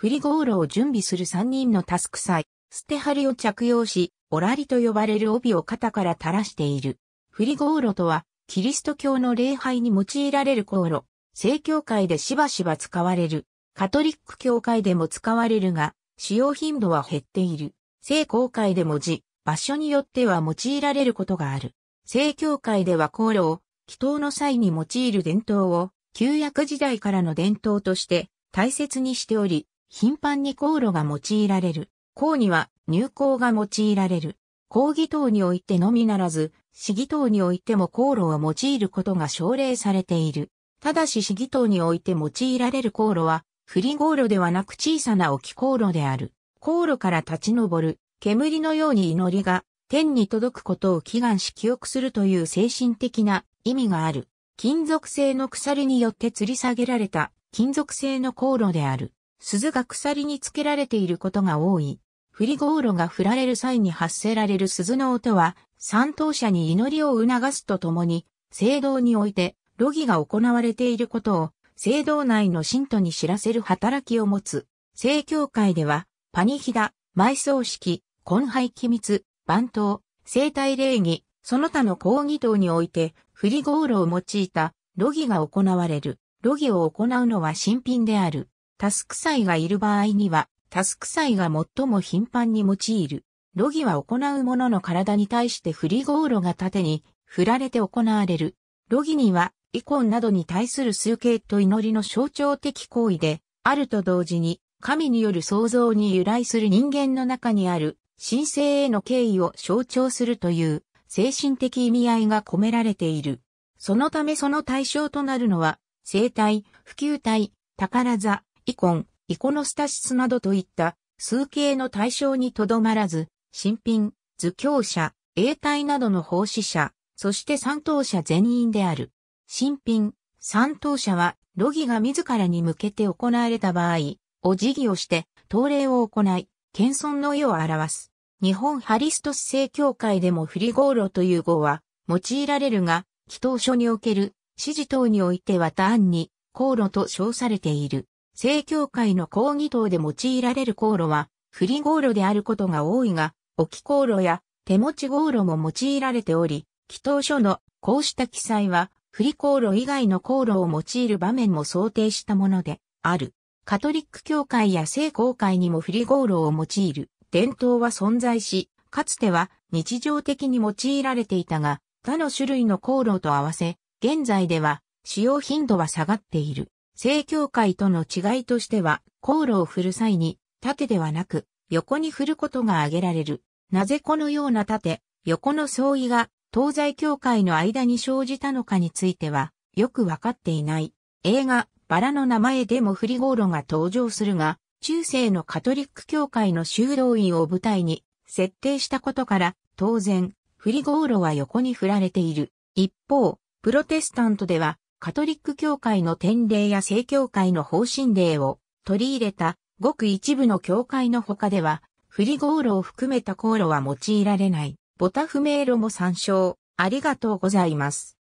フリゴールを準備する3人のタスクス捨てリを着用し、オラリと呼ばれる帯を肩から垂らしている。フリゴーロとは、キリスト教の礼拝に用いられる航路、正教会でしばしば使われる。カトリック教会でも使われるが、使用頻度は減っている。正教会でも字、場所によっては用いられることがある。正教会では航路を、祈祷の際に用いる伝統を、旧約時代からの伝統として大切にしており、頻繁に航路が用いられる。航には入港が用いられる。講義等においてのみならず、市議等においても航路を用いることが奨励されている。ただし市議等において用いられる航路は、不利航路ではなく小さな沖航路である。航路から立ち上る、煙のように祈りが、天に届くことを祈願し記憶するという精神的な意味がある。金属製の鎖によって吊り下げられた金属製の航路である。鈴が鎖につけられていることが多い。振りゴーロが振られる際に発せられる鈴の音は、三等者に祈りを促すとともに、聖堂において、ロギが行われていることを、聖堂内の信徒に知らせる働きを持つ。聖教会では、パニヒダ、埋葬式、婚拝機密、番頭、生体礼儀、その他の講義等において、振りゴーロを用いた、ロギが行われる。ロギを行うのは新品である。タスク祭がいる場合には、タスク祭が最も頻繁に用いる。ロギは行う者の体に対して振りゴーロが縦に振られて行われる。ロギには、イコンなどに対する数形と祈りの象徴的行為で、あると同時に、神による創造に由来する人間の中にある、神聖への敬意を象徴するという、精神的意味合いが込められている。そのためその対象となるのは、生体、普及体、宝座、イコン、イコノスタシスなどといった数形の対象にとどまらず、新品、図教者、英体などの奉仕者、そして三等者全員である。新品、三等者は、ロギが自らに向けて行われた場合、お辞儀をして、東礼を行い、謙遜の意を表す。日本ハリストス正教会でもフリゴーロという語は用いられるが、祈祷書における指示等においては単に、航路と称されている。正教会の講義等で用いられる航路は、不ゴ航路であることが多いが、置き航路や手持ち航路も用いられており、祈祷書のこうした記載は、振り、航路以外の航路を用いる場面も想定したものである。カトリック教会や聖公会にも振り、航路を用いる伝統は存在し、かつては日常的に用いられていたが、他の種類の航路と合わせ、現在では使用頻度は下がっている。正教会との違いとしては、航路を振る際に、縦ではなく、横に振ることが挙げられる。なぜこのような縦、横の相違が、東西教会の間に生じたのかについては、よくわかっていない。映画、バラの名前でもフリゴーロが登場するが、中世のカトリック教会の修道院を舞台に設定したことから、当然、フリゴーロは横に振られている。一方、プロテスタントでは、カトリック教会の典礼や正教会の方針礼を取り入れたごく一部の教会の他では、フリゴールを含めた航路は用いられない。ボタフメールも参照。ありがとうございます。